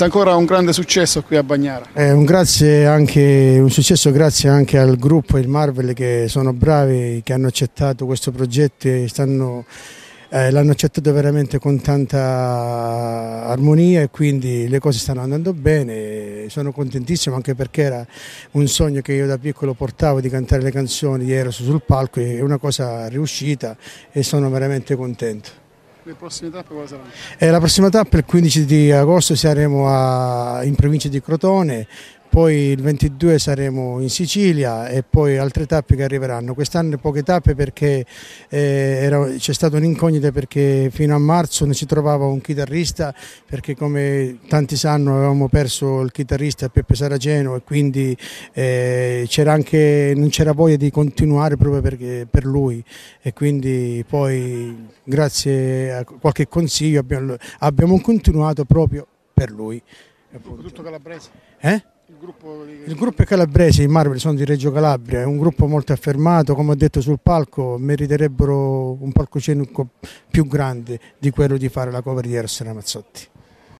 Ancora un grande successo qui a Bagnara. È eh, un, anche, un, successo grazie anche al gruppo, il Marvel, che sono bravi, che hanno accettato questo progetto e stanno eh, l'hanno accettato veramente con tanta armonia e quindi le cose stanno andando bene. Sono contentissimo anche perché era un sogno che io da piccolo portavo di cantare le canzoni ero sul palco, è una cosa riuscita e sono veramente contento. Le prossime tappe quali saranno? Eh, la prossima tappa il 15 di agosto saremo a, in provincia di Crotone poi il 22 saremo in Sicilia e poi altre tappe che arriveranno. Quest'anno poche tappe perché eh, c'è stata un'incognita perché fino a marzo non si trovava un chitarrista perché come tanti sanno avevamo perso il chitarrista Peppe Saraceno e quindi eh, anche, non c'era voglia di continuare proprio perché, per lui e quindi poi grazie a qualche consiglio abbiamo, abbiamo continuato proprio per lui. Tutto calabrese? Eh? Il gruppo, di... il gruppo calabrese, i Marvel, sono di Reggio Calabria, è un gruppo molto affermato, come ho detto sul palco, meriterebbero un palcoscenico più grande di quello di fare la cover di Eros Ramazzotti.